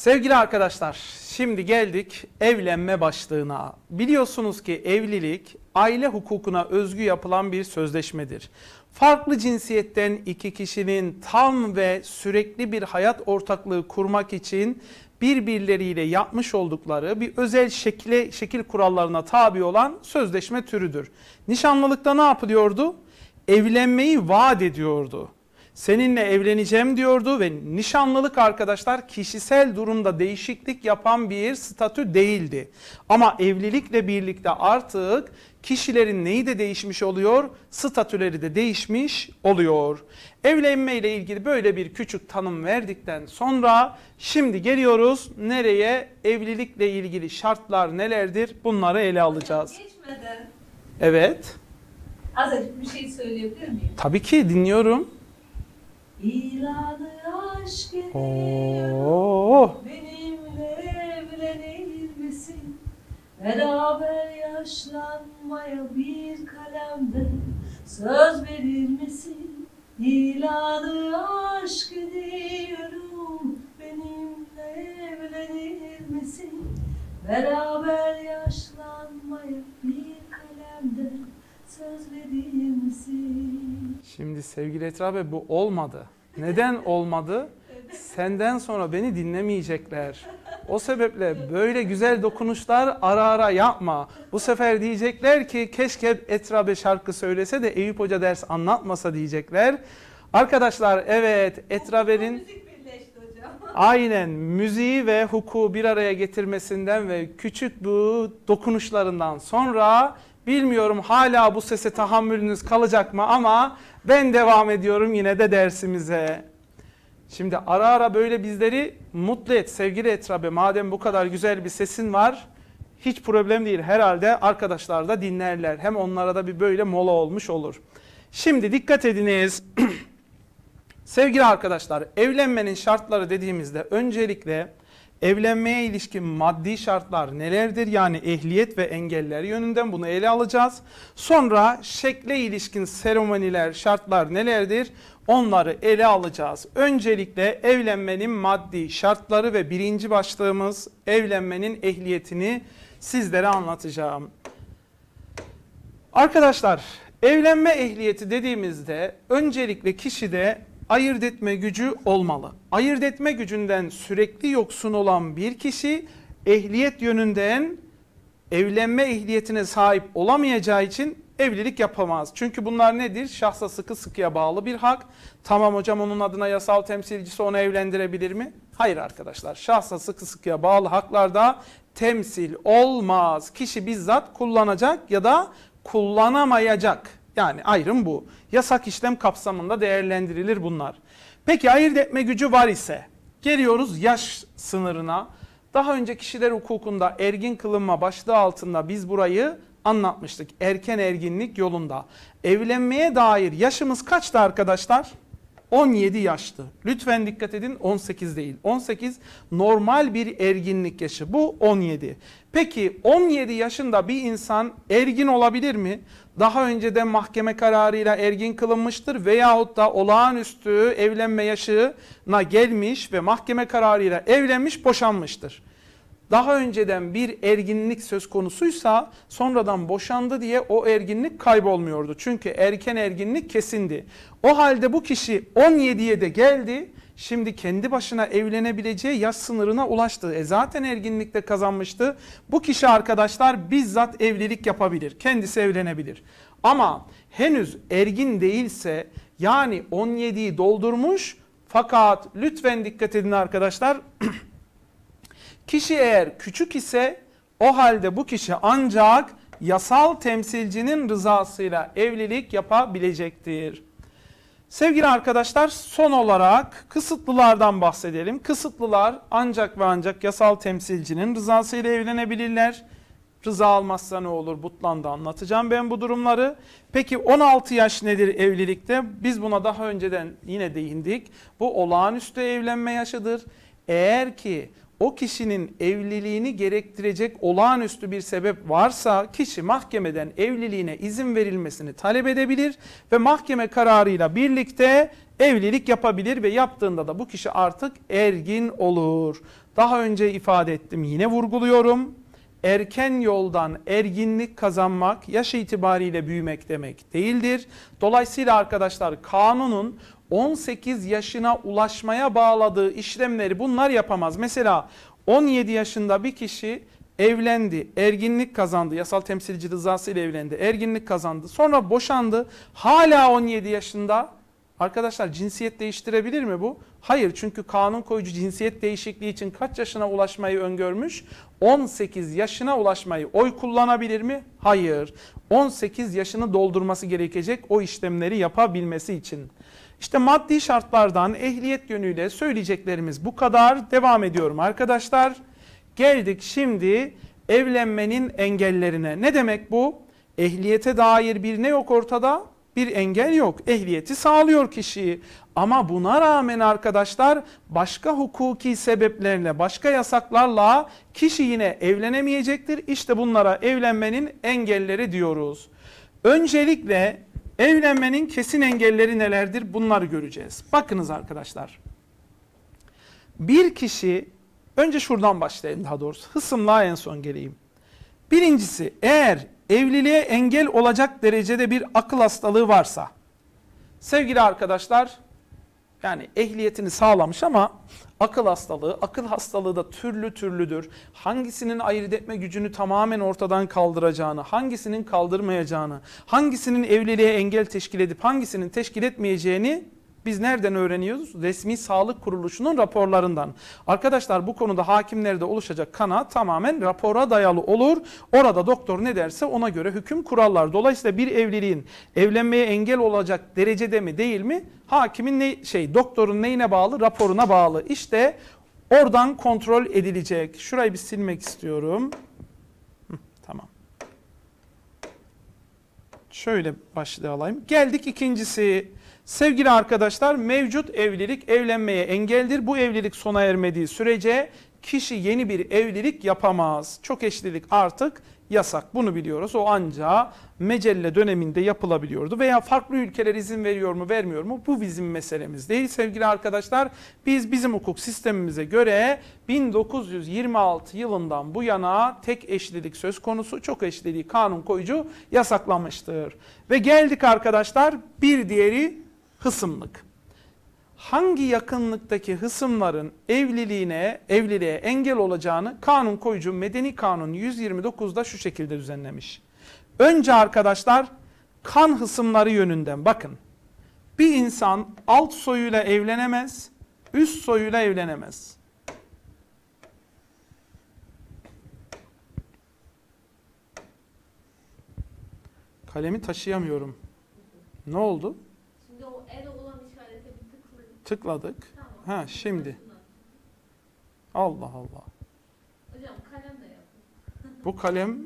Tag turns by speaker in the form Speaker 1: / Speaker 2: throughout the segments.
Speaker 1: Sevgili arkadaşlar, şimdi geldik evlenme başlığına. Biliyorsunuz ki evlilik aile hukukuna özgü yapılan bir sözleşmedir. Farklı cinsiyetten iki kişinin tam ve sürekli bir hayat ortaklığı kurmak için birbirleriyle yapmış oldukları bir özel şekle, şekil kurallarına tabi olan sözleşme türüdür. Nişanlılıkta ne yapıyordu? Evlenmeyi vaat ediyordu. Seninle evleneceğim diyordu ve nişanlılık arkadaşlar kişisel durumda değişiklik yapan bir statü değildi. Ama evlilikle birlikte artık kişilerin neyi de değişmiş oluyor? Statüleri de değişmiş oluyor. Evlenme ile ilgili böyle bir küçük tanım verdikten sonra şimdi geliyoruz nereye? Evlilikle ilgili şartlar nelerdir? Bunları ele alacağız. Geçmeden. Evet. Azıcık bir şey söyleyebilir miyim? Tabii ki dinliyorum. İlanı aşk ediyorum oh. Benimle evlenir misin? Beraber yaşlanmaya bir kalemde Söz verir misin? İlanı aşk ediyorum Benimle evlenir misin? Beraber dedi sevgili Esra Bey bu olmadı. Neden olmadı? Senden sonra beni dinlemeyecekler. O sebeple böyle güzel dokunuşlar ara ara yapma. Bu sefer diyecekler ki keşke Esra Bey şarkı söylese de Eyüp Hoca ders anlatmasa diyecekler. Arkadaşlar evet Esra Bey'in... Aynen müziği ve hukuku bir araya getirmesinden ve küçük bu dokunuşlarından sonra Bilmiyorum hala bu sese tahammülünüz kalacak mı ama ben devam ediyorum yine de dersimize. Şimdi ara ara böyle bizleri mutlu et sevgili Etrabe madem bu kadar güzel bir sesin var hiç problem değil herhalde arkadaşlar da dinlerler. Hem onlara da bir böyle mola olmuş olur. Şimdi dikkat ediniz. sevgili arkadaşlar evlenmenin şartları dediğimizde öncelikle Evlenmeye ilişkin maddi şartlar nelerdir? Yani ehliyet ve engeller yönünden bunu ele alacağız. Sonra şekle ilişkin seremoniler, şartlar nelerdir? Onları ele alacağız. Öncelikle evlenmenin maddi şartları ve birinci başlığımız evlenmenin ehliyetini sizlere anlatacağım. Arkadaşlar evlenme ehliyeti dediğimizde öncelikle kişide ayırt etme gücü olmalı. Ayırt etme gücünden sürekli yoksun olan bir kişi ehliyet yönünden evlenme ehliyetine sahip olamayacağı için evlilik yapamaz. Çünkü bunlar nedir? Şahsa sıkı sıkıya bağlı bir hak. Tamam hocam onun adına yasal temsilcisi onu evlendirebilir mi? Hayır arkadaşlar. Şahsa sıkı sıkıya bağlı haklarda temsil olmaz. Kişi bizzat kullanacak ya da kullanamayacak. Yani ayrım bu. Yasak işlem kapsamında değerlendirilir bunlar. Peki ayırt etme gücü var ise geliyoruz yaş sınırına. Daha önce kişiler hukukunda ergin kılınma başlığı altında biz burayı anlatmıştık. Erken erginlik yolunda. Evlenmeye dair yaşımız kaçtı arkadaşlar? 17 yaştı. Lütfen dikkat edin 18 değil. 18 normal bir erginlik yaşı. Bu 17. Peki 17 yaşında bir insan ergin olabilir mi? Daha önce de mahkeme kararıyla ergin kılınmıştır veyahut da olağanüstü evlenme yaşına gelmiş ve mahkeme kararıyla evlenmiş boşanmıştır. Daha önceden bir erginlik söz konusuysa sonradan boşandı diye o erginlik kaybolmuyordu. Çünkü erken erginlik kesindi. O halde bu kişi 17'ye de geldi Şimdi kendi başına evlenebileceği yaş sınırına ulaştı. E zaten erginlikte kazanmıştı. Bu kişi arkadaşlar bizzat evlilik yapabilir. Kendisi evlenebilir. Ama henüz ergin değilse yani 17'yi doldurmuş fakat lütfen dikkat edin arkadaşlar. kişi eğer küçük ise o halde bu kişi ancak yasal temsilcinin rızasıyla evlilik yapabilecektir. Sevgili arkadaşlar son olarak kısıtlılardan bahsedelim. Kısıtlılar ancak ve ancak yasal temsilcinin rızasıyla evlenebilirler. Rıza almazsa ne olur butlanda anlatacağım ben bu durumları. Peki 16 yaş nedir evlilikte? Biz buna daha önceden yine değindik. Bu olağanüstü evlenme yaşıdır. Eğer ki o kişinin evliliğini gerektirecek olağanüstü bir sebep varsa kişi mahkemeden evliliğine izin verilmesini talep edebilir ve mahkeme kararıyla birlikte evlilik yapabilir ve yaptığında da bu kişi artık ergin olur. Daha önce ifade ettim yine vurguluyorum erken yoldan erginlik kazanmak yaş itibariyle büyümek demek değildir. Dolayısıyla arkadaşlar kanunun 18 yaşına ulaşmaya bağladığı işlemleri bunlar yapamaz. Mesela 17 yaşında bir kişi evlendi, erginlik kazandı, yasal temsilci rızası ile evlendi, erginlik kazandı, sonra boşandı, hala 17 yaşında Arkadaşlar cinsiyet değiştirebilir mi bu? Hayır çünkü kanun koyucu cinsiyet değişikliği için kaç yaşına ulaşmayı öngörmüş? 18 yaşına ulaşmayı oy kullanabilir mi? Hayır. 18 yaşını doldurması gerekecek o işlemleri yapabilmesi için. İşte maddi şartlardan ehliyet yönüyle söyleyeceklerimiz bu kadar. Devam ediyorum arkadaşlar. Geldik şimdi evlenmenin engellerine. Ne demek bu? Ehliyete dair bir ne yok ortada? bir engel yok. Ehliyeti sağlıyor kişiyi. Ama buna rağmen arkadaşlar başka hukuki sebeplerle, başka yasaklarla kişi yine evlenemeyecektir. İşte bunlara evlenmenin engelleri diyoruz. Öncelikle evlenmenin kesin engelleri nelerdir? Bunları göreceğiz. Bakınız arkadaşlar. Bir kişi, önce şuradan başlayayım daha doğrusu. Hısımlığa en son geleyim. Birincisi eğer evliliğe engel olacak derecede bir akıl hastalığı varsa sevgili arkadaşlar yani ehliyetini sağlamış ama akıl hastalığı, akıl hastalığı da türlü türlüdür. Hangisinin ayırt etme gücünü tamamen ortadan kaldıracağını, hangisinin kaldırmayacağını, hangisinin evliliğe engel teşkil edip hangisinin teşkil etmeyeceğini biz nereden öğreniyoruz? Resmi sağlık kuruluşunun raporlarından. Arkadaşlar bu konuda hakimlerde oluşacak kana tamamen rapora dayalı olur. Orada doktor ne derse ona göre hüküm kurallar. Dolayısıyla bir evliliğin evlenmeye engel olacak derecede mi değil mi? Hakimin ne şey doktorun neyine bağlı? Raporuna bağlı. İşte oradan kontrol edilecek. Şurayı bir silmek istiyorum. tamam. Şöyle başlayalım. Geldik ikincisi. Sevgili arkadaşlar mevcut evlilik evlenmeye engeldir. Bu evlilik sona ermediği sürece kişi yeni bir evlilik yapamaz. Çok eşlilik artık yasak. Bunu biliyoruz. O ancak mecelle döneminde yapılabiliyordu. Veya farklı ülkeler izin veriyor mu vermiyor mu bu bizim meselemiz değil sevgili arkadaşlar. Biz bizim hukuk sistemimize göre 1926 yılından bu yana tek eşlilik söz konusu çok eşliliği kanun koyucu yasaklamıştır. Ve geldik arkadaşlar bir diğeri hısımlık. Hangi yakınlıktaki hısımların evliliğine, evliliğe engel olacağını kanun koyucu Medeni Kanun 129'da şu şekilde düzenlemiş. Önce arkadaşlar kan hısımları yönünden bakın. Bir insan alt soyuyla evlenemez, üst soyuyla evlenemez. Kalemi taşıyamıyorum. Ne oldu? Tıkladık. Ha şimdi. Allah Allah. Hocam kalem de yapın. Bu kalem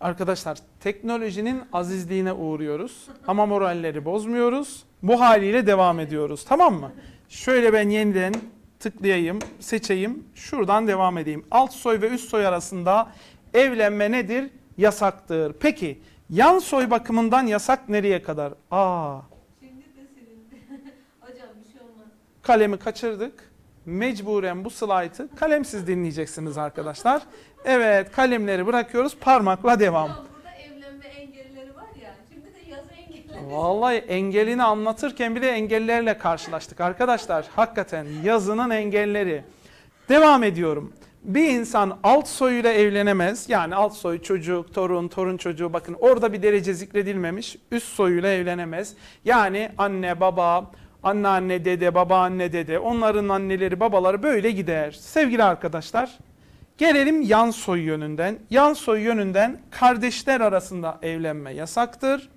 Speaker 1: Arkadaşlar teknolojinin azizliğine uğruyoruz ama moralleri bozmuyoruz. Bu haliyle devam ediyoruz tamam mı? Şöyle ben yeniden tıklayayım, seçeyim. Şuradan devam edeyim. Alt soy ve üst soy arasında evlenme nedir? Yasaktır. Peki yan soy bakımından yasak nereye kadar? Aa, kalemi kaçırdık. Mecburen bu slaytı kalemsiz dinleyeceksiniz arkadaşlar. Evet kalemleri bırakıyoruz parmakla devam. Burada evlenme engelleri var ya. Şimdi de yazı engelleri. Vallahi engelini anlatırken bile engellerle karşılaştık arkadaşlar. Hakikaten yazının engelleri. Devam ediyorum. Bir insan alt soyuyla evlenemez. Yani alt soy çocuk, torun, torun çocuğu bakın orada bir derece zikredilmemiş. Üst soyuyla evlenemez. Yani anne, baba, Anneanne, dede, babaanne, dede, onların anneleri, babaları böyle gider. Sevgili arkadaşlar, gelelim yan soy yönünden. Yan soy yönünden kardeşler arasında evlenme yasaktır.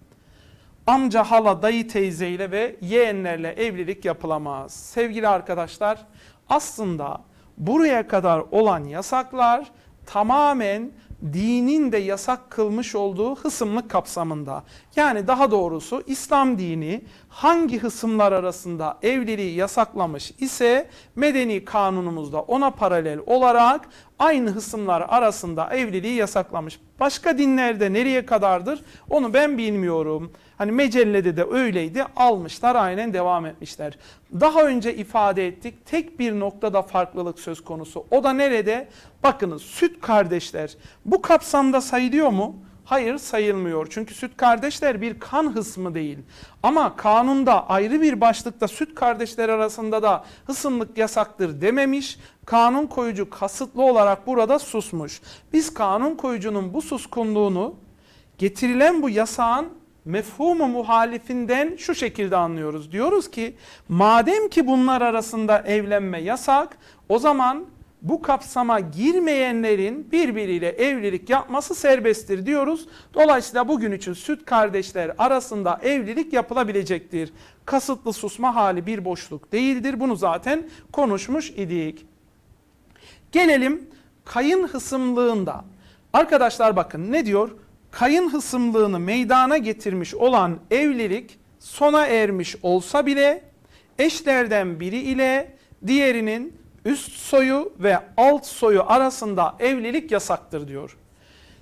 Speaker 1: Amca, hala, dayı, teyzeyle ve yeğenlerle evlilik yapılamaz. Sevgili arkadaşlar, aslında buraya kadar olan yasaklar tamamen dinin de yasak kılmış olduğu hısımlık kapsamında. Yani daha doğrusu İslam dini hangi hısımlar arasında evliliği yasaklamış ise medeni kanunumuzda ona paralel olarak aynı hısımlar arasında evliliği yasaklamış. Başka dinlerde nereye kadardır onu ben bilmiyorum. Hani mecellede de öyleydi almışlar aynen devam etmişler. Daha önce ifade ettik tek bir noktada farklılık söz konusu. O da nerede? Bakınız süt kardeşler bu kapsamda sayılıyor mu? Hayır sayılmıyor. Çünkü süt kardeşler bir kan hısmı değil. Ama kanunda ayrı bir başlıkta süt kardeşler arasında da hısımlık yasaktır dememiş. Kanun koyucu kasıtlı olarak burada susmuş. Biz kanun koyucunun bu suskunluğunu getirilen bu yasağın mefhumu muhalifinden şu şekilde anlıyoruz. Diyoruz ki madem ki bunlar arasında evlenme yasak o zaman bu kapsama girmeyenlerin birbiriyle evlilik yapması serbesttir diyoruz. Dolayısıyla bugün için süt kardeşler arasında evlilik yapılabilecektir. Kasıtlı susma hali bir boşluk değildir. Bunu zaten konuşmuş idik. Gelelim kayın hısımlığında. Arkadaşlar bakın ne diyor? Kayın hısımlığını meydana getirmiş olan evlilik sona ermiş olsa bile eşlerden biri ile diğerinin üst soyu ve alt soyu arasında evlilik yasaktır diyor.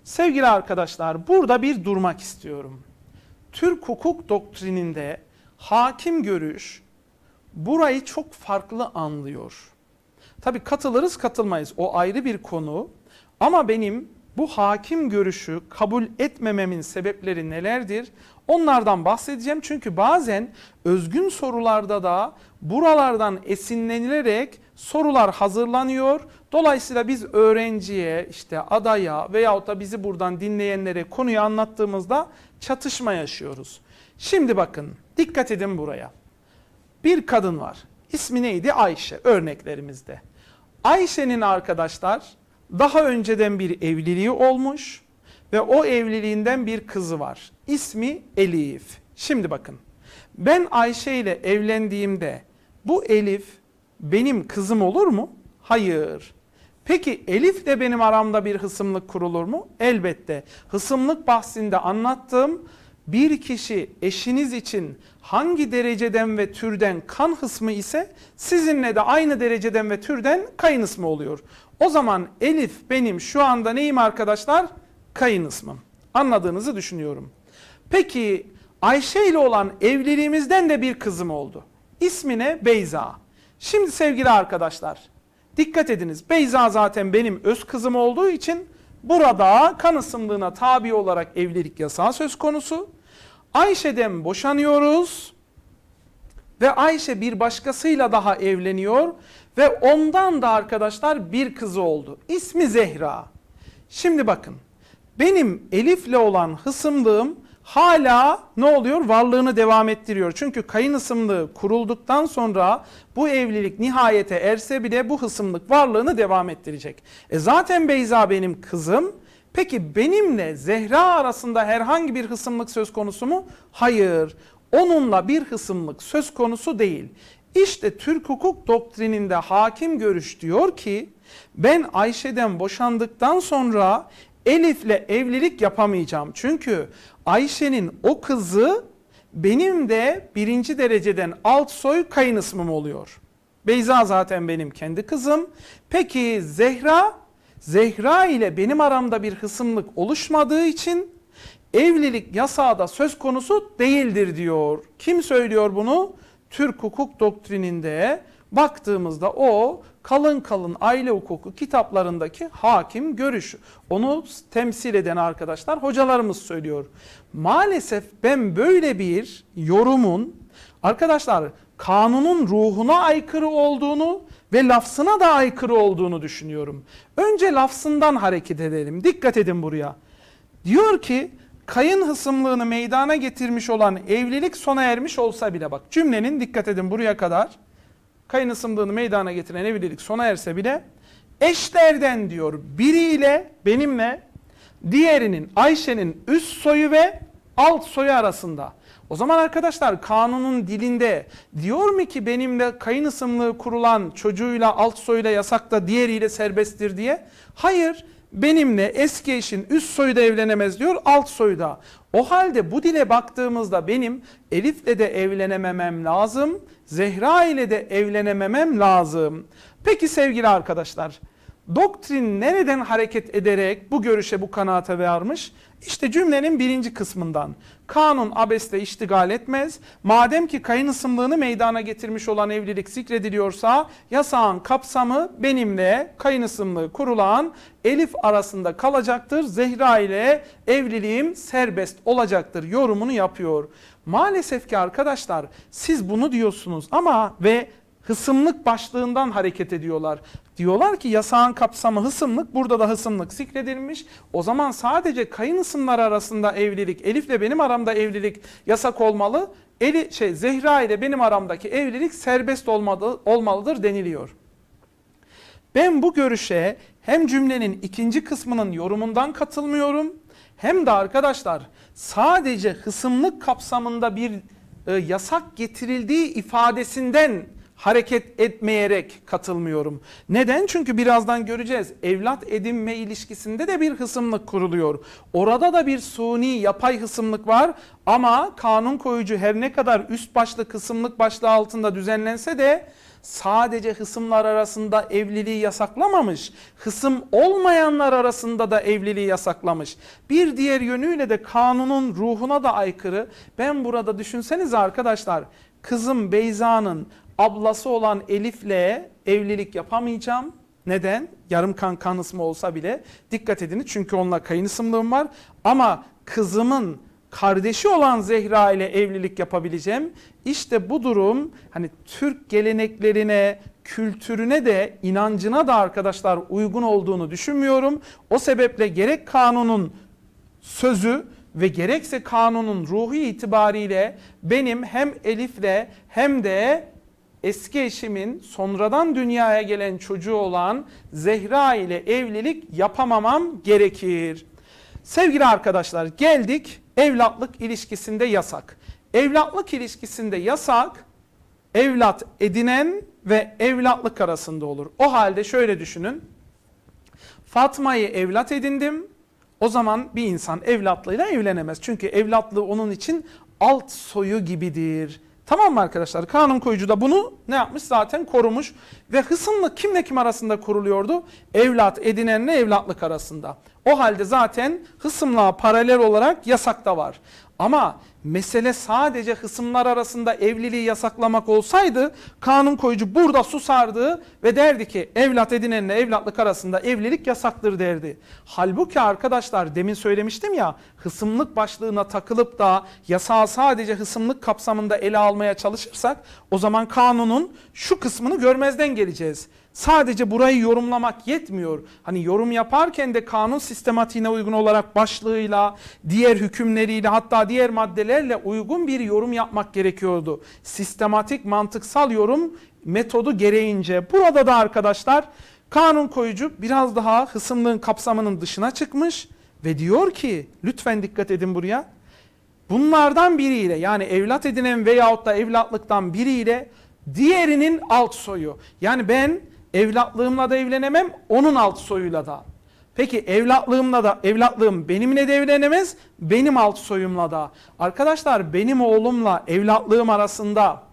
Speaker 1: Sevgili arkadaşlar burada bir durmak istiyorum. Türk hukuk doktrininde hakim görüş burayı çok farklı anlıyor. Tabi katılırız katılmayız o ayrı bir konu ama benim bu hakim görüşü kabul etmememin sebepleri nelerdir? Onlardan bahsedeceğim çünkü bazen özgün sorularda da buralardan esinlenilerek sorular hazırlanıyor. Dolayısıyla biz öğrenciye, işte adaya veyahut da bizi buradan dinleyenlere konuyu anlattığımızda çatışma yaşıyoruz. Şimdi bakın dikkat edin buraya. Bir kadın var. İsmi neydi? Ayşe örneklerimizde. Ayşe'nin arkadaşlar daha önceden bir evliliği olmuş ve o evliliğinden bir kızı var. İsmi Elif. Şimdi bakın. Ben Ayşe ile evlendiğimde bu Elif benim kızım olur mu? Hayır. Peki Elif de benim aramda bir hısımlık kurulur mu? Elbette. Hısımlık bahsinde anlattığım bir kişi eşiniz için hangi dereceden ve türden kan hısmı ise sizinle de aynı dereceden ve türden kayın hısmı oluyor. O zaman Elif benim şu anda neyim arkadaşlar? Kayın hısmım. Anladığınızı düşünüyorum. Peki Ayşe ile olan evliliğimizden de bir kızım oldu. İsmine Beyza. Şimdi sevgili arkadaşlar dikkat ediniz. Beyza zaten benim öz kızım olduğu için burada kan ısımlığına tabi olarak evlilik yasağı söz konusu. Ayşe'den boşanıyoruz ve Ayşe bir başkasıyla daha evleniyor ve ondan da arkadaşlar bir kızı oldu. İsmi Zehra. Şimdi bakın benim Elif'le olan hısımlığım hala ne oluyor? Varlığını devam ettiriyor. Çünkü kayın hısımlığı kurulduktan sonra bu evlilik nihayete erse bile bu hısımlık varlığını devam ettirecek. E zaten Beyza benim kızım. Peki benimle Zehra arasında herhangi bir hısımlık söz konusu mu? Hayır. Onunla bir hısımlık söz konusu değil. İşte Türk hukuk doktrininde hakim görüş diyor ki ben Ayşe'den boşandıktan sonra Elif'le evlilik yapamayacağım. Çünkü Ayşe'nin o kızı benim de birinci dereceden alt soy kayın oluyor. Beyza zaten benim kendi kızım. Peki Zehra, Zehra ile benim aramda bir hısımlık oluşmadığı için evlilik yasada söz konusu değildir diyor. Kim söylüyor bunu? Türk hukuk doktrininde baktığımızda o kalın kalın aile hukuku kitaplarındaki hakim görüşü. Onu temsil eden arkadaşlar hocalarımız söylüyor. Maalesef ben böyle bir yorumun arkadaşlar kanunun ruhuna aykırı olduğunu ve lafzına da aykırı olduğunu düşünüyorum. Önce lafzından hareket edelim. Dikkat edin buraya. Diyor ki kayın hısımlığını meydana getirmiş olan evlilik sona ermiş olsa bile bak cümlenin dikkat edin buraya kadar kayın ısındığını meydana getiren evlilik sona erse bile eşlerden diyor biriyle benimle diğerinin Ayşe'nin üst soyu ve alt soyu arasında. O zaman arkadaşlar kanunun dilinde diyor mu ki benimle kayın ısımlığı kurulan çocuğuyla alt soyuyla yasakta diğeriyle serbesttir diye? Hayır benimle eski eşin üst soyu da evlenemez diyor alt soyu da. O halde bu dile baktığımızda benim Elif'le de evlenememem lazım. Zehra ile de evlenememem lazım. Peki sevgili arkadaşlar, doktrin nereden hareket ederek bu görüşe, bu kanaate varmış? İşte cümlenin birinci kısmından. Kanun abeste iştigal etmez. Madem ki kayın ısımlığını meydana getirmiş olan evlilik zikrediliyorsa yasağın kapsamı benimle kayın ısımlığı kurulan Elif arasında kalacaktır. Zehra ile evliliğim serbest olacaktır yorumunu yapıyor. Maalesef ki arkadaşlar siz bunu diyorsunuz ama ve hısımlık başlığından hareket ediyorlar. Diyorlar ki yasağın kapsamı hısımlık, burada da hısımlık zikredilmiş. O zaman sadece kayın hısımlar arasında evlilik, Elif'le benim aramda evlilik yasak olmalı. Eli, şey, Zehra ile benim aramdaki evlilik serbest olmalı, olmalıdır deniliyor. Ben bu görüşe hem cümlenin ikinci kısmının yorumundan katılmıyorum hem de arkadaşlar sadece hısımlık kapsamında bir e, yasak getirildiği ifadesinden hareket etmeyerek katılmıyorum. Neden? Çünkü birazdan göreceğiz. Evlat edinme ilişkisinde de bir hısımlık kuruluyor. Orada da bir suni yapay hısımlık var ama kanun koyucu her ne kadar üst başlık hısımlık başlığı altında düzenlense de sadece hısımlar arasında evliliği yasaklamamış, hısım olmayanlar arasında da evliliği yasaklamış. Bir diğer yönüyle de kanunun ruhuna da aykırı. Ben burada düşünseniz arkadaşlar kızım Beyza'nın ablası olan Elif'le evlilik yapamayacağım. Neden? Yarım kan kan ısmı olsa bile dikkat ediniz çünkü onunla kayın ısımlığım var. Ama kızımın kardeşi olan Zehra ile evlilik yapabileceğim. İşte bu durum hani Türk geleneklerine, kültürüne de inancına da arkadaşlar uygun olduğunu düşünmüyorum. O sebeple gerek kanunun sözü ve gerekse kanunun ruhu itibariyle benim hem Elif'le hem de eski eşimin sonradan dünyaya gelen çocuğu olan Zehra ile evlilik yapamamam gerekir. Sevgili arkadaşlar geldik evlatlık ilişkisinde yasak. Evlatlık ilişkisinde yasak evlat edinen ve evlatlık arasında olur. O halde şöyle düşünün. Fatma'yı evlat edindim. O zaman bir insan evlatlığıyla evlenemez. Çünkü evlatlığı onun için alt soyu gibidir Tamam mı arkadaşlar? Kanun koyucu da bunu ne yapmış? Zaten korumuş. Ve hısımlı kimle kim arasında kuruluyordu? Evlat edinenle evlatlık arasında. O halde zaten hısımlığa paralel olarak yasak da var. Ama mesele sadece hısımlar arasında evliliği yasaklamak olsaydı kanun koyucu burada susardı ve derdi ki evlat edinenle evlatlık arasında evlilik yasaktır derdi. Halbuki arkadaşlar demin söylemiştim ya hısımlık başlığına takılıp da yasağı sadece hısımlık kapsamında ele almaya çalışırsak o zaman kanunun şu kısmını görmezden geleceğiz. Sadece burayı yorumlamak yetmiyor. Hani yorum yaparken de kanun sistematiğine uygun olarak başlığıyla, diğer hükümleriyle hatta diğer maddelerle uygun bir yorum yapmak gerekiyordu. Sistematik mantıksal yorum metodu gereğince. Burada da arkadaşlar kanun koyucu biraz daha hısımlığın kapsamının dışına çıkmış ve diyor ki lütfen dikkat edin buraya. Bunlardan biriyle yani evlat edinen veyahut da evlatlıktan biriyle diğerinin alt soyu. Yani ben Evlatlığımla da evlenemem, onun alt soyuyla da. Peki evlatlığımla da, evlatlığım benimle de evlenemez, benim alt soyumla da. Arkadaşlar benim oğlumla evlatlığım arasında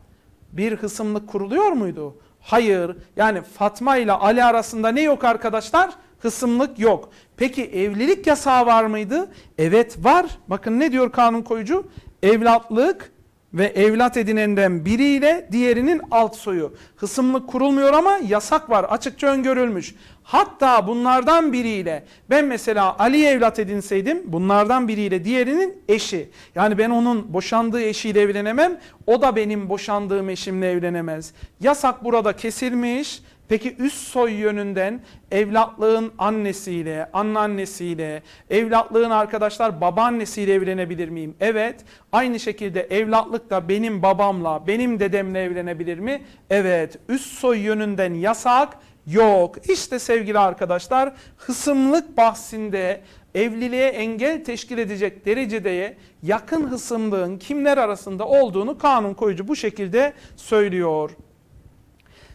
Speaker 1: bir hısımlık kuruluyor muydu? Hayır. Yani Fatma ile Ali arasında ne yok arkadaşlar? Hısımlık yok. Peki evlilik yasağı var mıydı? Evet var. Bakın ne diyor kanun koyucu? Evlatlık ve evlat edinenden biriyle diğerinin alt soyu. Hısımlık kurulmuyor ama yasak var açıkça öngörülmüş. Hatta bunlardan biriyle ben mesela Ali evlat edinseydim bunlardan biriyle diğerinin eşi. Yani ben onun boşandığı eşiyle evlenemem o da benim boşandığım eşimle evlenemez. Yasak burada kesilmiş Peki üst soy yönünden evlatlığın annesiyle, anneannesiyle, evlatlığın arkadaşlar babaannesiyle evlenebilir miyim? Evet. Aynı şekilde evlatlık da benim babamla, benim dedemle evlenebilir mi? Evet. Üst soy yönünden yasak yok. İşte sevgili arkadaşlar hısımlık bahsinde evliliğe engel teşkil edecek derecede yakın hısımlığın kimler arasında olduğunu kanun koyucu bu şekilde söylüyor.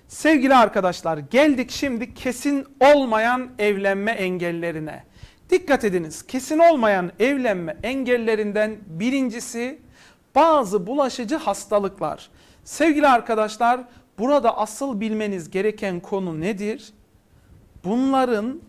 Speaker 1: Sevgili arkadaşlar geldik şimdi kesin olmayan evlenme engellerine. Dikkat ediniz kesin olmayan evlenme engellerinden birincisi bazı bulaşıcı hastalıklar. Sevgili arkadaşlar burada asıl bilmeniz gereken konu nedir? Bunların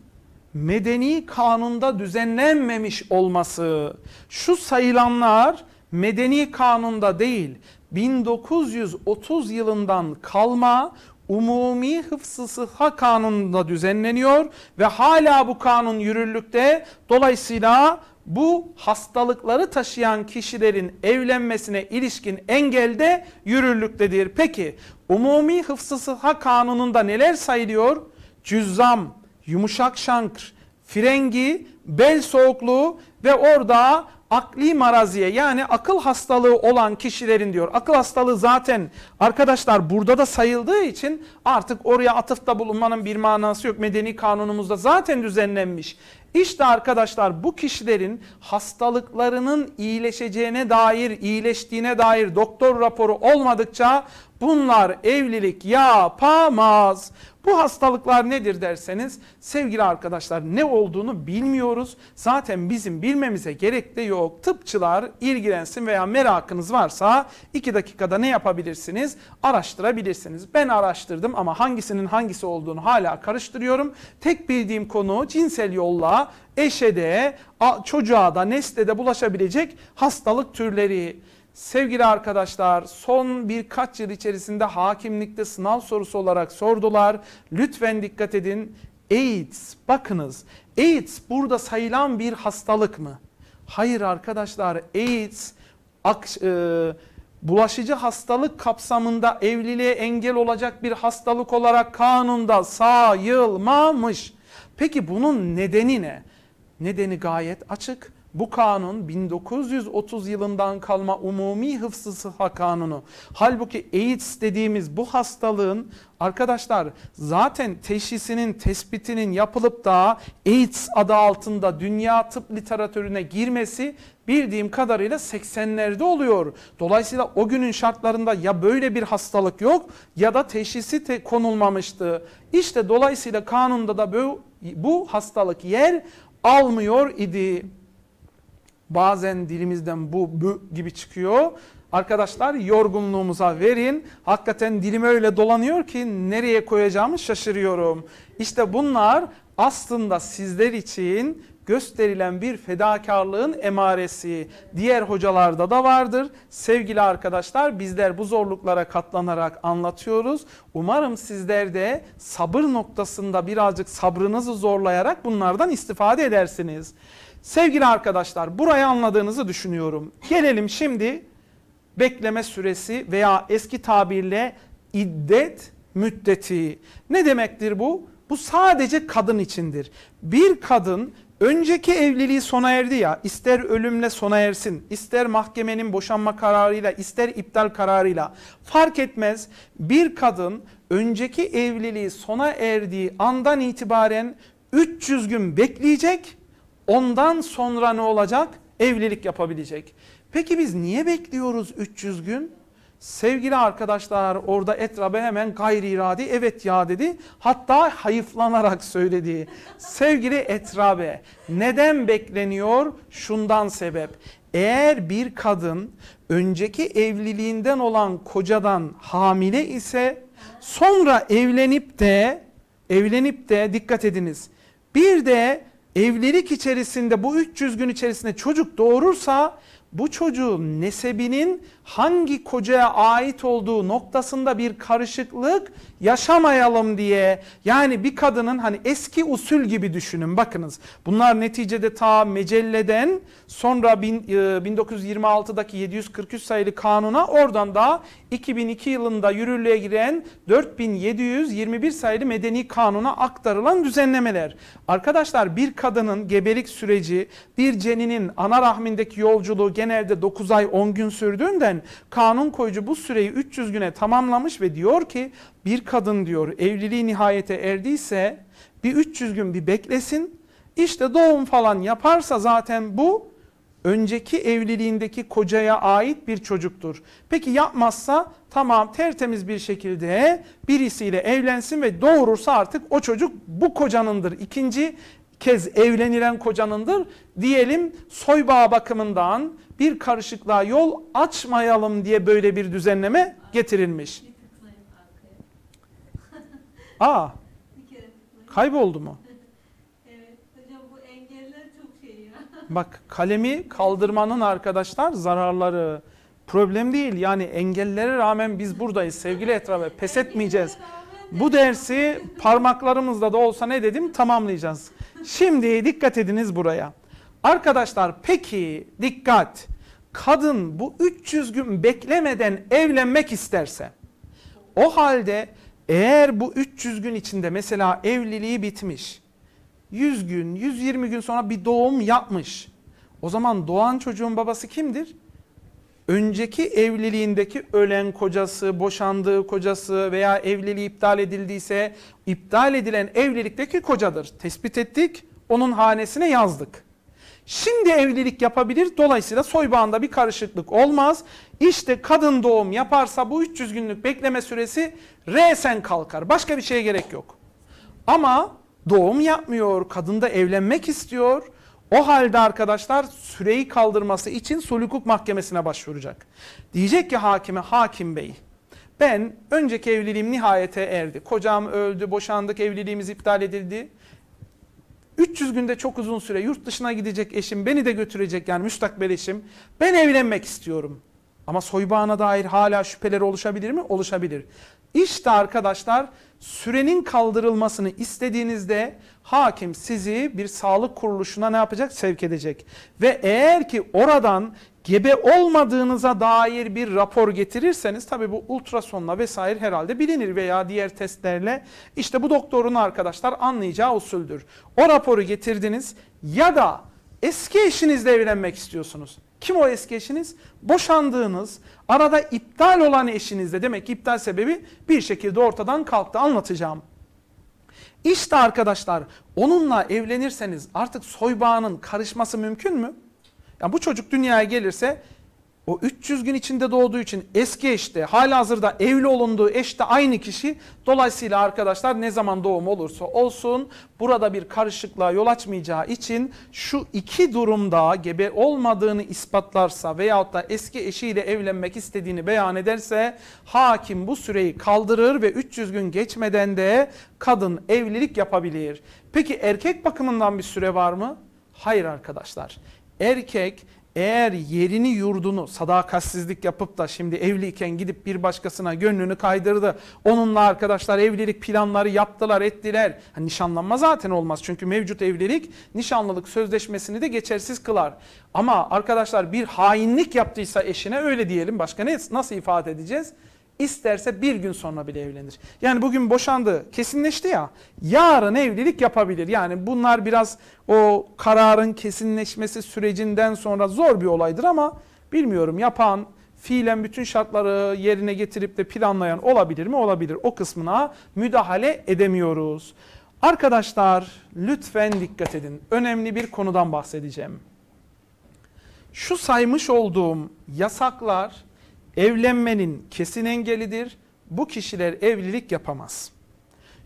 Speaker 1: medeni kanunda düzenlenmemiş olması. Şu sayılanlar medeni kanunda değil 1930 yılından kalma umumi hıfzı sıha kanununda düzenleniyor ve hala bu kanun yürürlükte. Dolayısıyla bu hastalıkları taşıyan kişilerin evlenmesine ilişkin engel de yürürlüktedir. Peki umumi hıfzı sıha kanununda neler sayılıyor? Cüzzam, yumuşak şankr, frengi, bel soğukluğu ve orada akli maraziye yani akıl hastalığı olan kişilerin diyor. Akıl hastalığı zaten arkadaşlar burada da sayıldığı için artık oraya atıfta bulunmanın bir manası yok. Medeni kanunumuzda zaten düzenlenmiş. İşte arkadaşlar bu kişilerin hastalıklarının iyileşeceğine dair, iyileştiğine dair doktor raporu olmadıkça bunlar evlilik yapamaz. Bu hastalıklar nedir derseniz sevgili arkadaşlar ne olduğunu bilmiyoruz. Zaten bizim bilmemize gerek de yok. Tıpçılar ilgilensin veya merakınız varsa 2 dakikada ne yapabilirsiniz? Araştırabilirsiniz. Ben araştırdım ama hangisinin hangisi olduğunu hala karıştırıyorum. Tek bildiğim konu cinsel yolla eşede, çocuğa da, nesle de bulaşabilecek hastalık türleri. Sevgili arkadaşlar son birkaç yıl içerisinde hakimlikte sınav sorusu olarak sordular. Lütfen dikkat edin. AIDS bakınız AIDS burada sayılan bir hastalık mı? Hayır arkadaşlar AIDS ak, e, bulaşıcı hastalık kapsamında evliliğe engel olacak bir hastalık olarak kanunda sayılmamış. Peki bunun nedeni ne? Nedeni gayet açık bu kanun 1930 yılından kalma umumi hıfzı sıha kanunu. Halbuki AIDS dediğimiz bu hastalığın arkadaşlar zaten teşhisinin tespitinin yapılıp da AIDS adı altında dünya tıp literatürüne girmesi bildiğim kadarıyla 80'lerde oluyor. Dolayısıyla o günün şartlarında ya böyle bir hastalık yok ya da teşhisi te konulmamıştı. İşte dolayısıyla kanunda da bu, bu hastalık yer almıyor idi. Bazen dilimizden bu bü gibi çıkıyor. Arkadaşlar yorgunluğumuza verin. Hakikaten dilim öyle dolanıyor ki nereye koyacağımı şaşırıyorum. İşte bunlar aslında sizler için gösterilen bir fedakarlığın emaresi. Diğer hocalarda da vardır. Sevgili arkadaşlar bizler bu zorluklara katlanarak anlatıyoruz. Umarım sizler de sabır noktasında birazcık sabrınızı zorlayarak bunlardan istifade edersiniz. Sevgili arkadaşlar burayı anladığınızı düşünüyorum. Gelelim şimdi bekleme süresi veya eski tabirle iddet müddeti. Ne demektir bu? Bu sadece kadın içindir. Bir kadın önceki evliliği sona erdi ya ister ölümle sona ersin ister mahkemenin boşanma kararıyla ister iptal kararıyla fark etmez bir kadın önceki evliliği sona erdiği andan itibaren 300 gün bekleyecek Ondan sonra ne olacak? Evlilik yapabilecek. Peki biz niye bekliyoruz 300 gün? Sevgili arkadaşlar orada Etrab'e hemen gayri iradi evet ya dedi. Hatta hayıflanarak söyledi. Sevgili Etrab'e neden bekleniyor? Şundan sebep. Eğer bir kadın önceki evliliğinden olan kocadan hamile ise sonra evlenip de evlenip de dikkat ediniz. Bir de evlilik içerisinde bu 300 gün içerisinde çocuk doğurursa bu çocuğun nesebinin hangi kocaya ait olduğu noktasında bir karışıklık yaşamayalım diye. Yani bir kadının hani eski usul gibi düşünün bakınız. Bunlar neticede ta mecelleden sonra 1926'daki e, 743 sayılı kanuna oradan da 2002 yılında yürürlüğe giren 4721 sayılı medeni kanuna aktarılan düzenlemeler. Arkadaşlar bir kadının gebelik süreci, bir ceninin ana rahmindeki yolculuğu genelde 9 ay 10 gün sürdüğünden kanun koyucu bu süreyi 300 güne tamamlamış ve diyor ki bir kadın diyor evliliği nihayete erdiyse bir 300 gün bir beklesin. İşte doğum falan yaparsa zaten bu önceki evliliğindeki kocaya ait bir çocuktur. Peki yapmazsa tamam tertemiz bir şekilde birisiyle evlensin ve doğurursa artık o çocuk bu kocanındır. İkinci kez evlenilen kocanındır. Diyelim soybağı bakımından, bir karışıklığa yol açmayalım diye böyle bir düzenleme getirilmiş. Aa, kayboldu mu? Şey Bak kalemi kaldırmanın arkadaşlar zararları problem değil. Yani engellere rağmen biz buradayız sevgili etrafa pes etmeyeceğiz. Bu dersi parmaklarımızda da olsa ne dedim tamamlayacağız. Şimdi dikkat ediniz buraya. Arkadaşlar peki dikkat. Kadın bu 300 gün beklemeden evlenmek isterse o halde eğer bu 300 gün içinde mesela evliliği bitmiş 100 gün 120 gün sonra bir doğum yapmış o zaman doğan çocuğun babası kimdir? önceki evliliğindeki ölen kocası, boşandığı kocası veya evliliği iptal edildiyse iptal edilen evlilikteki kocadır. Tespit ettik, onun hanesine yazdık. Şimdi evlilik yapabilir. Dolayısıyla soy bağında bir karışıklık olmaz. İşte kadın doğum yaparsa bu 300 günlük bekleme süresi resen kalkar. Başka bir şeye gerek yok. Ama doğum yapmıyor, kadında evlenmek istiyor. O halde arkadaşlar süreyi kaldırması için sulh mahkemesine başvuracak. Diyecek ki hakime, hakim bey ben önceki evliliğim nihayete erdi. Kocam öldü, boşandık, evliliğimiz iptal edildi. 300 günde çok uzun süre yurt dışına gidecek eşim, beni de götürecek yani müstakbel eşim. Ben evlenmek istiyorum. Ama soybağına dair hala şüpheleri oluşabilir mi? Oluşabilir. İşte arkadaşlar sürenin kaldırılmasını istediğinizde hakim sizi bir sağlık kuruluşuna ne yapacak? Sevk edecek. Ve eğer ki oradan gebe olmadığınıza dair bir rapor getirirseniz tabi bu ultrasonla vesaire herhalde bilinir veya diğer testlerle işte bu doktorun arkadaşlar anlayacağı usuldür. O raporu getirdiniz ya da eski eşinizle evlenmek istiyorsunuz. Kim o eski eşiniz? Boşandığınız, arada iptal olan eşinizle demek ki iptal sebebi bir şekilde ortadan kalktı anlatacağım. İşte arkadaşlar onunla evlenirseniz artık soybağının karışması mümkün mü? Yani bu çocuk dünyaya gelirse o 300 gün içinde doğduğu için eski eşte hala hazırda evli olunduğu eşte aynı kişi. Dolayısıyla arkadaşlar ne zaman doğum olursa olsun burada bir karışıklığa yol açmayacağı için şu iki durumda gebe olmadığını ispatlarsa veyahut da eski eşiyle evlenmek istediğini beyan ederse hakim bu süreyi kaldırır ve 300 gün geçmeden de kadın evlilik yapabilir. Peki erkek bakımından bir süre var mı? Hayır arkadaşlar. Erkek eğer yerini yurdunu sadakatsizlik yapıp da şimdi evliyken gidip bir başkasına gönlünü kaydırdı. Onunla arkadaşlar evlilik planları yaptılar ettiler. Hani nişanlanma zaten olmaz çünkü mevcut evlilik nişanlılık sözleşmesini de geçersiz kılar. Ama arkadaşlar bir hainlik yaptıysa eşine öyle diyelim başka ne, nasıl ifade edeceğiz? İsterse bir gün sonra bile evlenir. Yani bugün boşandı, kesinleşti ya. Yarın evlilik yapabilir. Yani bunlar biraz o kararın kesinleşmesi sürecinden sonra zor bir olaydır ama bilmiyorum yapan, fiilen bütün şartları yerine getirip de planlayan olabilir mi? Olabilir. O kısmına müdahale edemiyoruz. Arkadaşlar lütfen dikkat edin. Önemli bir konudan bahsedeceğim. Şu saymış olduğum yasaklar evlenmenin kesin engelidir. Bu kişiler evlilik yapamaz.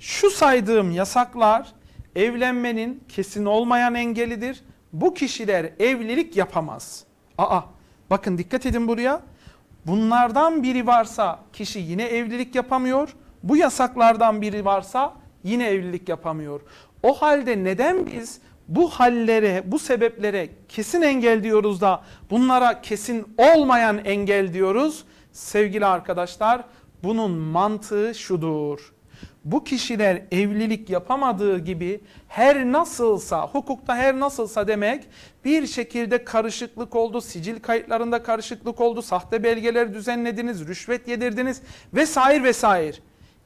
Speaker 1: Şu saydığım yasaklar evlenmenin kesin olmayan engelidir. Bu kişiler evlilik yapamaz. Aa bakın dikkat edin buraya. Bunlardan biri varsa kişi yine evlilik yapamıyor. Bu yasaklardan biri varsa yine evlilik yapamıyor. O halde neden biz bu hallere, bu sebeplere kesin engel diyoruz da bunlara kesin olmayan engel diyoruz. Sevgili arkadaşlar bunun mantığı şudur. Bu kişiler evlilik yapamadığı gibi her nasılsa, hukukta her nasılsa demek bir şekilde karışıklık oldu, sicil kayıtlarında karışıklık oldu, sahte belgeler düzenlediniz, rüşvet yedirdiniz vesaire vesaire.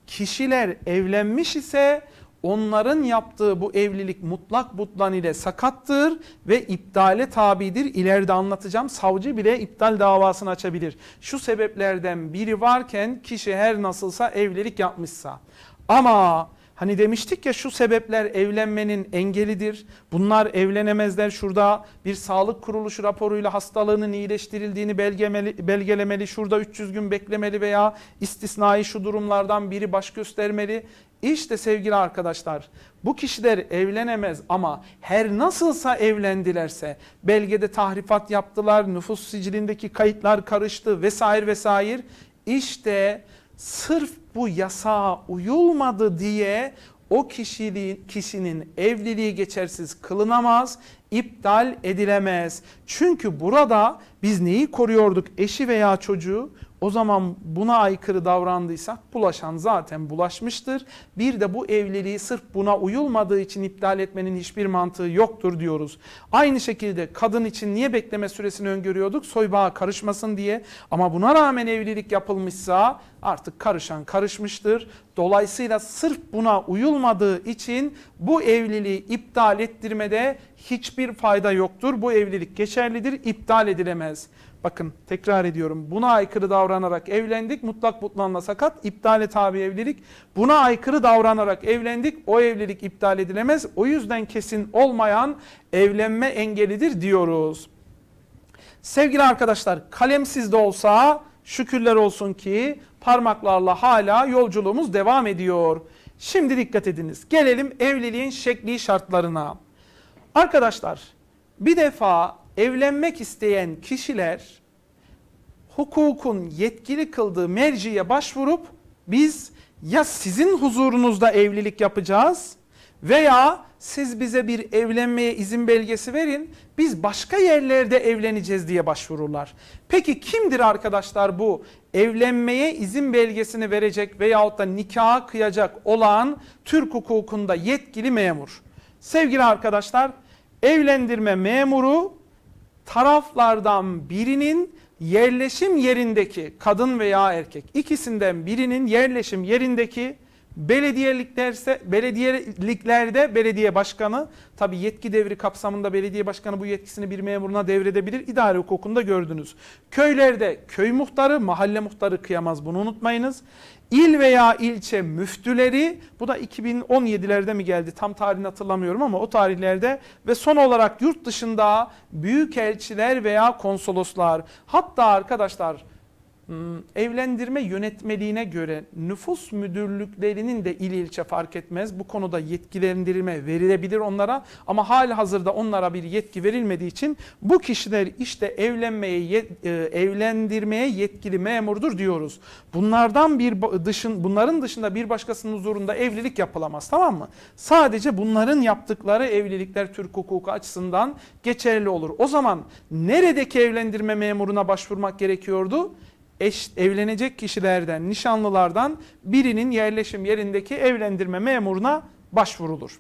Speaker 1: Kişiler evlenmiş ise onların yaptığı bu evlilik mutlak butlan ile sakattır ve iptale tabidir. İleride anlatacağım savcı bile iptal davasını açabilir. Şu sebeplerden biri varken kişi her nasılsa evlilik yapmışsa. Ama hani demiştik ya şu sebepler evlenmenin engelidir. Bunlar evlenemezler şurada bir sağlık kuruluşu raporuyla hastalığının iyileştirildiğini belgemeli, belgelemeli. Şurada 300 gün beklemeli veya istisnai şu durumlardan biri baş göstermeli. İşte sevgili arkadaşlar bu kişiler evlenemez ama her nasılsa evlendilerse belgede tahrifat yaptılar, nüfus sicilindeki kayıtlar karıştı vesaire vesaire. İşte sırf bu yasağa uyulmadı diye o kişiliğin, kişinin evliliği geçersiz kılınamaz, iptal edilemez. Çünkü burada biz neyi koruyorduk? Eşi veya çocuğu o zaman buna aykırı davrandıysak bulaşan zaten bulaşmıştır. Bir de bu evliliği sırf buna uyulmadığı için iptal etmenin hiçbir mantığı yoktur diyoruz. Aynı şekilde kadın için niye bekleme süresini öngörüyorduk? Soybağa karışmasın diye. Ama buna rağmen evlilik yapılmışsa artık karışan karışmıştır. Dolayısıyla sırf buna uyulmadığı için bu evliliği iptal ettirmede hiçbir fayda yoktur. Bu evlilik geçerlidir, iptal edilemez. Bakın tekrar ediyorum buna aykırı davranarak evlendik mutlak butlanla sakat iptale tabi evlilik. Buna aykırı davranarak evlendik o evlilik iptal edilemez. O yüzden kesin olmayan evlenme engelidir diyoruz. Sevgili arkadaşlar kalemsiz de olsa şükürler olsun ki parmaklarla hala yolculuğumuz devam ediyor. Şimdi dikkat ediniz. Gelelim evliliğin şekli şartlarına. Arkadaşlar bir defa evlenmek isteyen kişiler hukukun yetkili kıldığı merciye başvurup biz ya sizin huzurunuzda evlilik yapacağız veya siz bize bir evlenmeye izin belgesi verin biz başka yerlerde evleneceğiz diye başvururlar. Peki kimdir arkadaşlar bu evlenmeye izin belgesini verecek veyahut da nikaha kıyacak olan Türk hukukunda yetkili memur? Sevgili arkadaşlar evlendirme memuru taraflardan birinin yerleşim yerindeki kadın veya erkek ikisinden birinin yerleşim yerindeki belediyeliklerse belediyeliklerde belediye başkanı tabi yetki devri kapsamında belediye başkanı bu yetkisini bir memuruna devredebilir. İdare hukukunda gördünüz. Köylerde köy muhtarı, mahalle muhtarı kıyamaz bunu unutmayınız il veya ilçe müftüleri bu da 2017'lerde mi geldi tam tarihini hatırlamıyorum ama o tarihlerde ve son olarak yurt dışında büyük elçiler veya konsoloslar hatta arkadaşlar Hmm, evlendirme yönetmeliğine göre nüfus müdürlüklerinin de il ilçe fark etmez. Bu konuda yetkilendirme verilebilir onlara ama hali hazırda onlara bir yetki verilmediği için bu kişiler işte evlenmeye e, evlendirmeye yetkili memurdur diyoruz. Bunlardan bir dışın bunların dışında bir başkasının huzurunda evlilik yapılamaz tamam mı? Sadece bunların yaptıkları evlilikler Türk hukuku açısından geçerli olur. O zaman neredeki evlendirme memuruna başvurmak gerekiyordu? eş, evlenecek kişilerden, nişanlılardan birinin yerleşim yerindeki evlendirme memuruna başvurulur.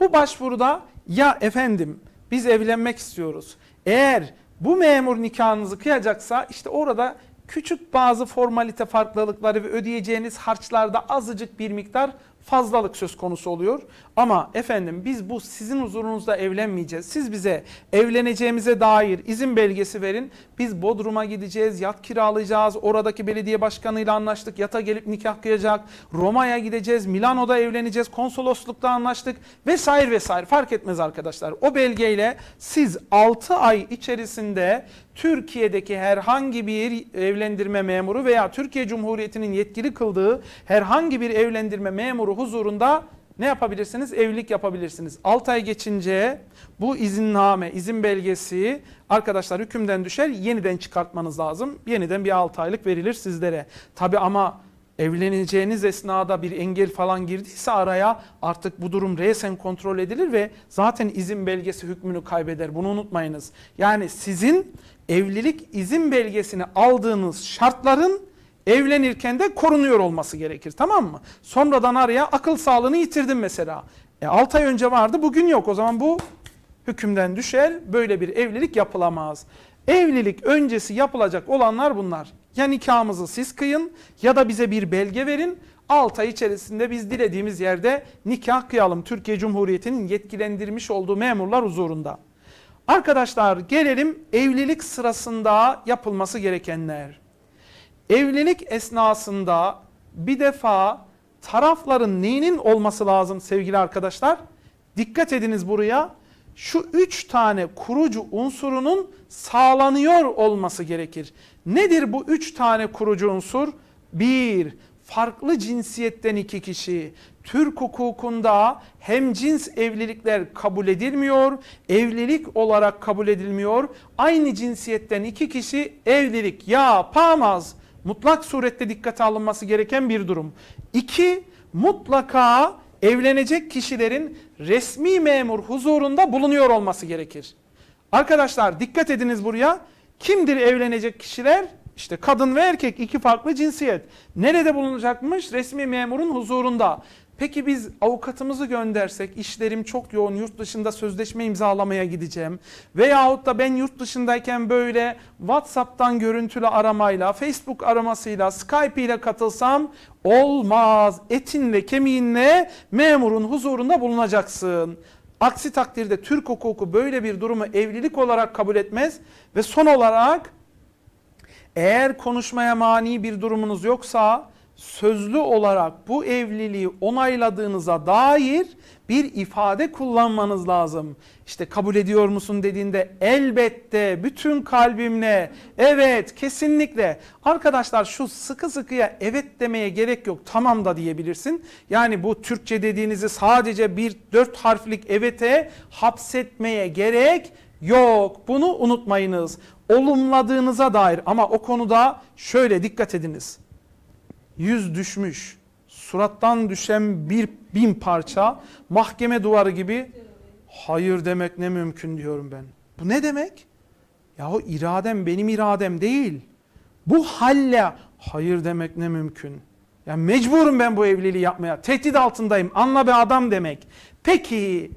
Speaker 1: Bu başvuruda ya efendim biz evlenmek istiyoruz. Eğer bu memur nikahınızı kıyacaksa işte orada küçük bazı formalite farklılıkları ve ödeyeceğiniz harçlarda azıcık bir miktar fazlalık söz konusu oluyor. Ama efendim biz bu sizin huzurunuzda evlenmeyeceğiz. Siz bize evleneceğimize dair izin belgesi verin. Biz Bodrum'a gideceğiz, yat kiralayacağız. Oradaki belediye başkanıyla anlaştık. Yata gelip nikah kıyacak. Roma'ya gideceğiz, Milano'da evleneceğiz. Konsoloslukta anlaştık vesaire vesaire fark etmez arkadaşlar. O belgeyle siz 6 ay içerisinde Türkiye'deki herhangi bir evlendirme memuru veya Türkiye Cumhuriyeti'nin yetkili kıldığı herhangi bir evlendirme memuru huzurunda ne yapabilirsiniz? Evlilik yapabilirsiniz. 6 ay geçince bu izinname, izin belgesi arkadaşlar hükümden düşer. Yeniden çıkartmanız lazım. Yeniden bir 6 aylık verilir sizlere. Tabi ama evleneceğiniz esnada bir engel falan girdiyse araya artık bu durum resen kontrol edilir ve zaten izin belgesi hükmünü kaybeder. Bunu unutmayınız. Yani sizin evlilik izin belgesini aldığınız şartların evlenirken de korunuyor olması gerekir. Tamam mı? Sonradan araya akıl sağlığını yitirdim mesela. E 6 ay önce vardı bugün yok. O zaman bu hükümden düşer. Böyle bir evlilik yapılamaz. Evlilik öncesi yapılacak olanlar bunlar. Ya nikahımızı siz kıyın ya da bize bir belge verin. 6 ay içerisinde biz dilediğimiz yerde nikah kıyalım. Türkiye Cumhuriyeti'nin yetkilendirmiş olduğu memurlar huzurunda. Arkadaşlar gelelim evlilik sırasında yapılması gerekenler. Evlilik esnasında bir defa tarafların neyinin olması lazım sevgili arkadaşlar? Dikkat ediniz buraya. Şu üç tane kurucu unsurunun sağlanıyor olması gerekir. Nedir bu üç tane kurucu unsur? Bir, farklı cinsiyetten iki kişi. Türk hukukunda hem cins evlilikler kabul edilmiyor, evlilik olarak kabul edilmiyor. Aynı cinsiyetten iki kişi evlilik yapamaz. Mutlak surette dikkate alınması gereken bir durum. İki, mutlaka evlenecek kişilerin resmi memur huzurunda bulunuyor olması gerekir. Arkadaşlar dikkat ediniz buraya. Kimdir evlenecek kişiler? İşte kadın ve erkek iki farklı cinsiyet. Nerede bulunacakmış? Resmi memurun huzurunda. Peki biz avukatımızı göndersek işlerim çok yoğun yurt dışında sözleşme imzalamaya gideceğim. Veyahut da ben yurt dışındayken böyle Whatsapp'tan görüntülü aramayla, Facebook aramasıyla, Skype ile katılsam olmaz. Etinle kemiğinle memurun huzurunda bulunacaksın. Aksi takdirde Türk hukuku böyle bir durumu evlilik olarak kabul etmez ve son olarak eğer konuşmaya mani bir durumunuz yoksa sözlü olarak bu evliliği onayladığınıza dair bir ifade kullanmanız lazım. İşte kabul ediyor musun dediğinde elbette bütün kalbimle evet kesinlikle. Arkadaşlar şu sıkı sıkıya evet demeye gerek yok tamam da diyebilirsin. Yani bu Türkçe dediğinizi sadece bir dört harflik evete hapsetmeye gerek yok. Bunu unutmayınız. Olumladığınıza dair ama o konuda şöyle dikkat ediniz. Yüz düşmüş surattan düşen bir bin parça mahkeme duvarı gibi hayır demek ne mümkün diyorum ben. Bu ne demek? Yahu iradem benim iradem değil. Bu halle hayır demek ne mümkün. Ya mecburum ben bu evliliği yapmaya. Tehdit altındayım. Anla be adam demek. Peki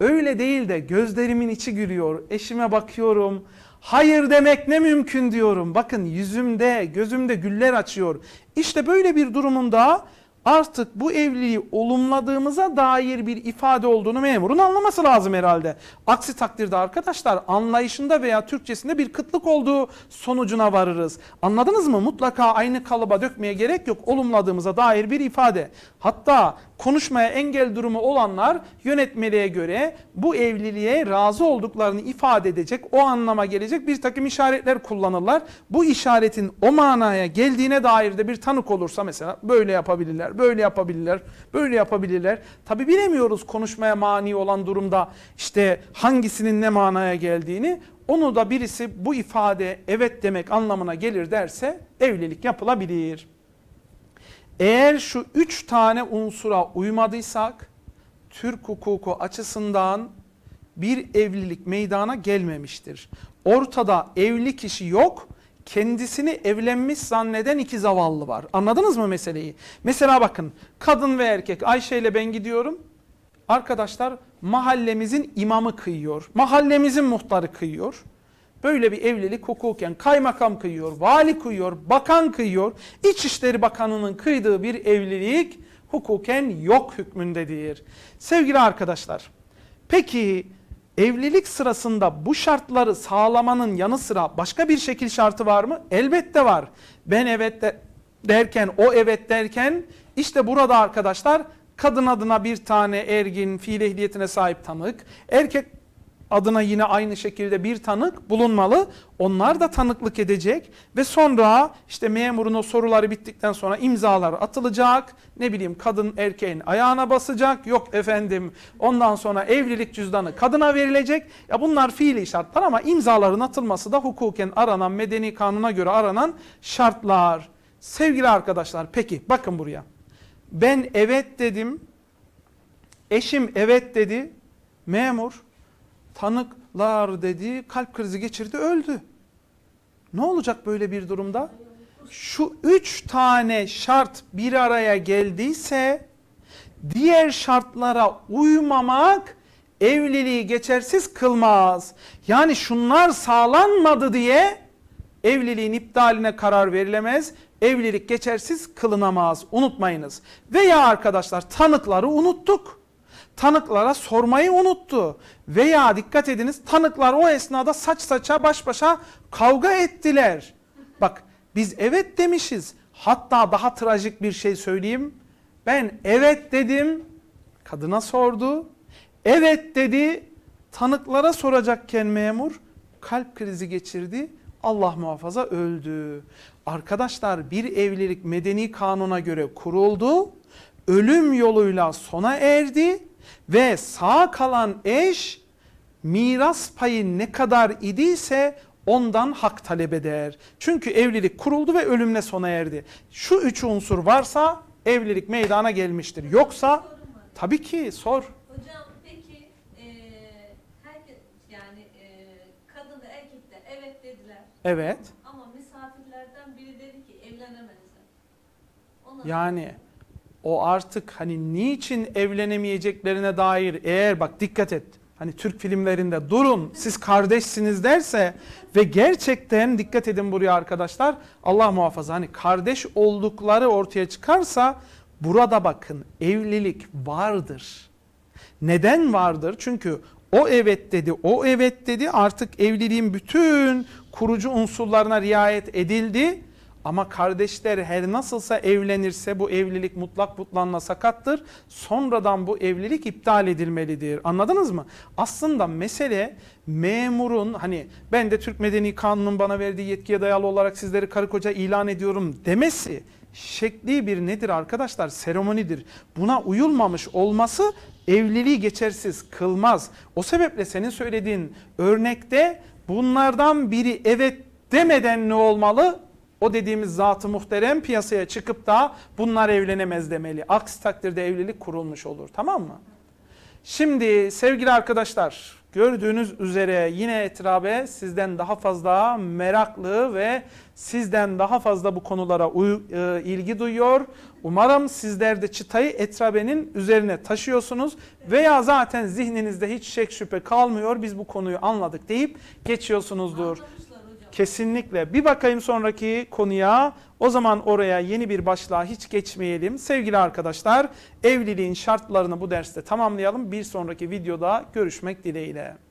Speaker 1: öyle değil de gözlerimin içi gülüyor. Eşime bakıyorum. Hayır demek ne mümkün diyorum. Bakın yüzümde, gözümde güller açıyor. İşte böyle bir durumunda artık bu evliliği olumladığımıza dair bir ifade olduğunu memurun anlaması lazım herhalde. Aksi takdirde arkadaşlar anlayışında veya Türkçesinde bir kıtlık olduğu sonucuna varırız. Anladınız mı? Mutlaka aynı kalıba dökmeye gerek yok. Olumladığımıza dair bir ifade. Hatta konuşmaya engel durumu olanlar yönetmeliğe göre bu evliliğe razı olduklarını ifade edecek, o anlama gelecek bir takım işaretler kullanırlar. Bu işaretin o manaya geldiğine dair de bir tanık olursa mesela böyle yapabilirler, böyle yapabilirler, böyle yapabilirler. Tabi bilemiyoruz konuşmaya mani olan durumda işte hangisinin ne manaya geldiğini. Onu da birisi bu ifade evet demek anlamına gelir derse evlilik yapılabilir. Eğer şu üç tane unsura uymadıysak Türk hukuku açısından bir evlilik meydana gelmemiştir. Ortada evli kişi yok, kendisini evlenmiş zanneden iki zavallı var. Anladınız mı meseleyi? Mesela bakın kadın ve erkek Ayşe ile ben gidiyorum. Arkadaşlar mahallemizin imamı kıyıyor. Mahallemizin muhtarı kıyıyor. Böyle bir evlilik hukuken kaymakam kıyıyor, vali kıyıyor, bakan kıyıyor. İçişleri Bakanı'nın kıydığı bir evlilik hukuken yok hükmündedir. Sevgili arkadaşlar, peki evlilik sırasında bu şartları sağlamanın yanı sıra başka bir şekil şartı var mı? Elbette var. Ben evet de derken, o evet derken işte burada arkadaşlar kadın adına bir tane ergin fiil ehliyetine sahip tanık, erkek adına yine aynı şekilde bir tanık bulunmalı. Onlar da tanıklık edecek ve sonra işte memurun o soruları bittikten sonra imzalar atılacak. Ne bileyim kadın erkeğin ayağına basacak. Yok efendim ondan sonra evlilik cüzdanı kadına verilecek. Ya bunlar fiili şartlar ama imzaların atılması da hukuken aranan medeni kanuna göre aranan şartlar. Sevgili arkadaşlar peki bakın buraya. Ben evet dedim. Eşim evet dedi. Memur tanıklar dediği kalp krizi geçirdi öldü. Ne olacak böyle bir durumda? Şu üç tane şart bir araya geldiyse diğer şartlara uymamak evliliği geçersiz kılmaz. Yani şunlar sağlanmadı diye evliliğin iptaline karar verilemez. Evlilik geçersiz kılınamaz. Unutmayınız. Veya arkadaşlar tanıkları unuttuk tanıklara sormayı unuttu. Veya dikkat ediniz tanıklar o esnada saç saça baş başa kavga ettiler. Bak biz evet demişiz. Hatta daha trajik bir şey söyleyeyim. Ben evet dedim. Kadına sordu. Evet dedi. Tanıklara soracakken memur kalp krizi geçirdi. Allah muhafaza öldü. Arkadaşlar bir evlilik medeni kanuna göre kuruldu. Ölüm yoluyla sona erdi ve sağ kalan eş miras payı ne kadar idiyse ondan hak talep eder. Çünkü evlilik kuruldu ve ölümle sona erdi. Şu üç unsur varsa evlilik meydana gelmiştir. Yoksa tabii ki sor. Hocam peki e, yani e, kadın evet dediler. Evet. Ama misafirlerden biri dedi ki evlenemezsin. Ona yani o artık hani niçin evlenemeyeceklerine dair eğer bak dikkat et. Hani Türk filmlerinde durun siz kardeşsiniz derse ve gerçekten dikkat edin buraya arkadaşlar. Allah muhafaza hani kardeş oldukları ortaya çıkarsa burada bakın evlilik vardır. Neden vardır? Çünkü o evet dedi, o evet dedi artık evliliğin bütün kurucu unsurlarına riayet edildi ama kardeşler her nasılsa evlenirse bu evlilik mutlak butlanla sakattır. Sonradan bu evlilik iptal edilmelidir. Anladınız mı? Aslında mesele memurun hani ben de Türk Medeni Kanunu'nun bana verdiği yetkiye dayalı olarak sizleri karı koca ilan ediyorum demesi şekli bir nedir arkadaşlar? Seremonidir. Buna uyulmamış olması evliliği geçersiz kılmaz. O sebeple senin söylediğin örnekte bunlardan biri evet demeden ne olmalı? o dediğimiz zatı muhterem piyasaya çıkıp da bunlar evlenemez demeli. Aksi takdirde evlilik kurulmuş olur tamam mı? Şimdi sevgili arkadaşlar gördüğünüz üzere yine etrabe sizden daha fazla meraklı ve sizden daha fazla bu konulara e, ilgi duyuyor. Umarım sizler de çıtayı etrabenin üzerine taşıyorsunuz veya zaten zihninizde hiç şek şüphe kalmıyor biz bu konuyu anladık deyip geçiyorsunuzdur. Kesinlikle. Bir bakayım sonraki konuya. O zaman oraya yeni bir başlığa hiç geçmeyelim. Sevgili arkadaşlar evliliğin şartlarını bu derste tamamlayalım. Bir sonraki videoda görüşmek dileğiyle.